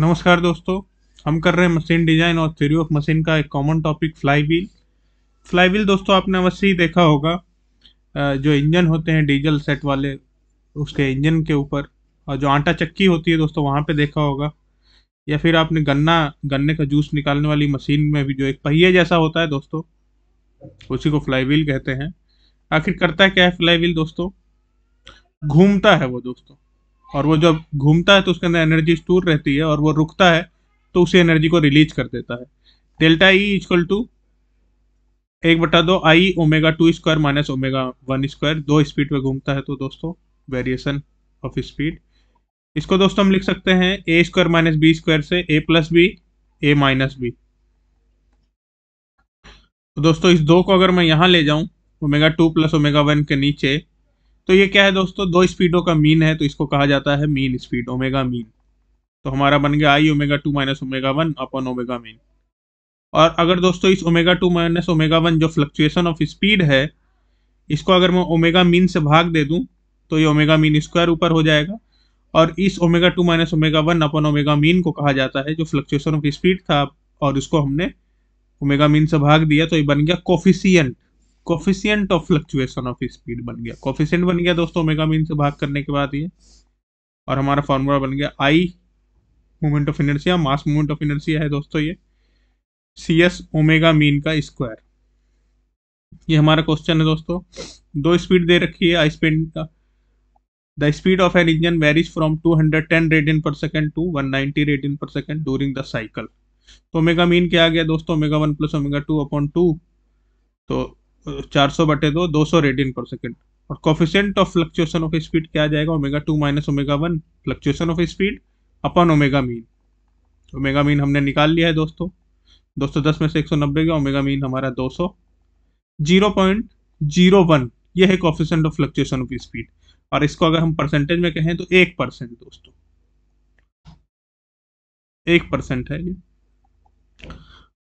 नमस्कार दोस्तों हम कर रहे हैं मशीन डिजाइन और थ्योरी ऑफ मशीन का एक common topic flywheel flywheel दोस्तों आपने अवश्य ही देखा होगा जो इंजन होते हैं डीजल सेट वाले उसके इंजन के ऊपर और जो आटा चक्की होती है दोस्तों वहाँ पे देखा होगा या फिर आपने गन्ना गन्ने का जूस निकालने वाली मशीन में भी जो एक पहिए जैसा होता है दोस्तों उसी को फ्लाई व्हील कहते हैं आखिर करता है क्या है फ्लाई व्हील दोस्तों घूमता है वो दोस्तों और वो जब घूमता है तो उसके अंदर एनर्जी स्टोर रहती है और वो रुकता है तो उसी एनर्जी को रिलीज कर देता है डेल्टा ई इजक्वल टू एक बटा दो I omega two square minus omega one स्क्वायर दो स्पीड पे घूमता है तो दोस्तों वेरिएशन ऑफ स्पीड इसको दोस्तों हम लिख सकते हैं A square minus B square से A plus B A minus B तो दोस्तों इस दो को अगर मैं यहां ले जाऊं omega two plus omega one के नीचे तो ये क्या है दोस्तों दो स्पीडों का मीन है तो इसको कहा जाता है मीन स्पीड ओमेगा मीन तो हमारा बन गया I omega two minus omega one upon omega mean और अगर दोस्तों इस omega two minus omega one जो फ्लक्चुएशन ऑफ स्पीड है इसको अगर मैं ओमेगा मीन से भाग दे दूं तो ये ओमेगा मीन स्क्वायर ऊपर हो जाएगा और इस omega two minus omega one upon omega mean को कहा जाता है जो फ्लक्चुएशन ऑफ स्पीड था और इसको हमने ओमेगा मीन से भाग दिया तो ये बन गया coefficient coefficient of fluctuation of speed बन गया कोफिशियंट बन गया दोस्तों ओमेगा मीन से भाग करने के बाद ये और हमारा फॉर्मूला बन गया I moment of inertia mass moment of inertia है दोस्तों ये सी एस ओमेगा मीन का स्क्वायर ये हमारा क्वेश्चन है दोस्तों दो स्पीड दे रखी है आई स्पीड का the speed of an engine varies from 210 radian per second to 190 radian per second during the cycle तो ओमेगा मीन क्या आ गया दोस्तों omega one plus omega two upon two तो चार सौ बटे दो दो सौ रेडियन पर सेकेंड और coefficient of fluctuation of speed क्या आ जाएगा omega two minus omega one fluctuation of speed upon omega mean omega mean हमने निकाल लिया है दोस्तों दोस्तों दस में से एक सौ नब्बे गया ओमेगा मीन हमारा दो सौ जीरो पॉइंट जीरो वन ये है coefficient of fluctuation of speed और इसको अगर हम परसेंटेज में कहें तो एक परसेंट दोस्तों एक परसेंट है ये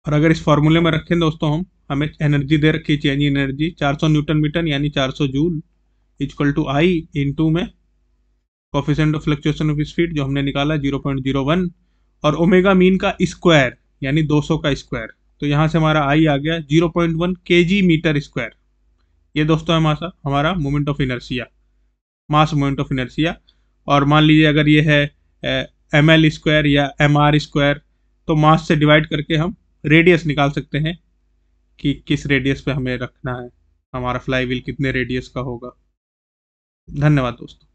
और अगर इस फॉर्मूले में रखें दोस्तों हम हमें एनर्जी दे रखी change in energy 400 newton metre यानी 400 joule equal to I into में coefficient of fluctuation of speed जो हमने निकाला 0.01 और ओमेगा मीन का स्क्वायर यानी 200 का स्क्वायर तो यहाँ से हमारा आई आ गया 0.1 पॉइंट मीटर स्क्वायर ये दोस्तों हमारा हमारा moment of inertia mass moment of inertia और मान लीजिए अगर ये है एम एल स्क्वायर या एम आर स्क्वायर तो मास से डिवाइड करके हम रेडियस निकाल सकते हैं कि किस रेडियस पे हमें रखना है हमारा फ्लाई व्हील कितने रेडियस का होगा धन्यवाद दोस्तों